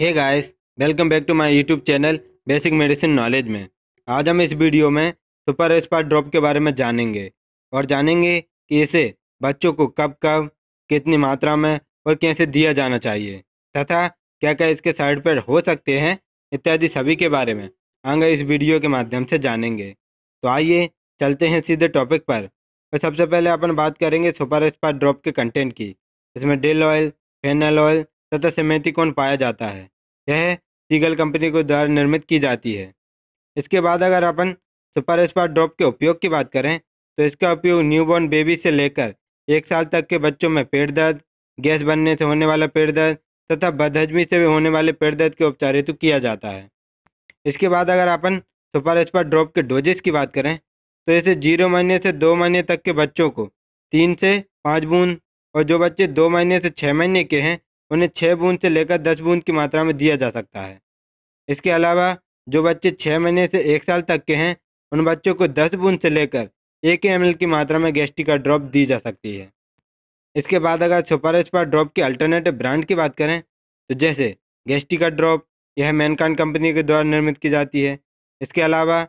hey guys welcome back to my YouTube channel basic medicine knowledge में आज हम इस वीडियो में सुपर स्पार ड्रॉप के बारे में जानेंगे और जानेंगे कि इसे बच्चों को कब कब कितनी मात्रा में और कैसे दिया जाना चाहिए तथा क्या क्या इसके साइड पर हो सकते हैं इत्यादि सभी के बारे में आगे इस वीडियो के माध्यम से जानेंगे तो आइए चलते हैं सीधे टॉपिक पर और तो सबसे पहले अपन बात करेंगे सुपर स्पार ड्रॉप के कंटेंट की इसमें डेल ऑयल फेनल ऑयल तथा सेमेथिकोन पाया जाता है यह सीगल कंपनी को द्वारा निर्मित की जाती है इसके बाद अगर अपन सुपर स्पार ड्रॉप के उपयोग की बात करें तो इसका उपयोग न्यूबॉर्न बेबी से लेकर एक साल तक के बच्चों में पेट दर्द गैस बनने से होने वाला पेट दर्द तथा बदहजमी से भी होने वाले पेट दर्द के उपचार हेतु किया जाता है इसके बाद अगर अपन सुपर स्पार ड्रॉप के डोजेस की बात करें तो इसे जीरो महीने से दो महीने तक के बच्चों को तीन से पाँच बूंद और जो बच्चे दो महीने से छः महीने के हैं उन्हें छः बूंद से लेकर दस बूंद की मात्रा में दिया जा सकता है इसके अलावा जो बच्चे छः महीने से एक साल तक के हैं उन बच्चों को दस बूंद से लेकर एक एम की मात्रा में गैस्ट्रिक का ड्रॉप दी जा सकती है इसके बाद अगर सुपर स्पार ड्रॉप की अल्टरनेटिव ब्रांड की बात करें तो जैसे गैस्ट्रिका ड्रॉप यह मैनकान कंपनी के द्वारा निर्मित की जाती है इसके अलावा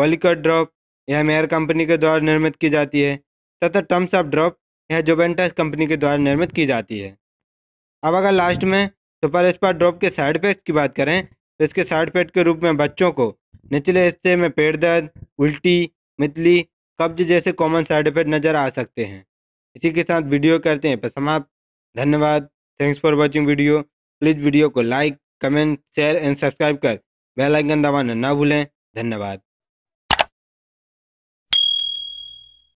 कॉलिकट ड्रॉप यह मेयर कंपनी के द्वारा निर्मित की जाती है तथा टर्म्स ऑफ ड्रॉप यह जोबेंटस कंपनी के द्वारा निर्मित की जाती है अब अगर लास्ट में सुपर स्पॉट ड्रॉप के साइड इफेक्ट की बात करें तो इसके साइड इफेक्ट के रूप में बच्चों को निचले हिस्से में पेट दर्द उल्टी मितली कब्ज जैसे कॉमन साइड इफेक्ट नज़र आ सकते हैं इसी के साथ वीडियो करते हैं पर समाप्त धन्यवाद thanks for watching video please video को like comment share and subscribe कर बेल आइकन दबाना ना भूलें धन्यवाद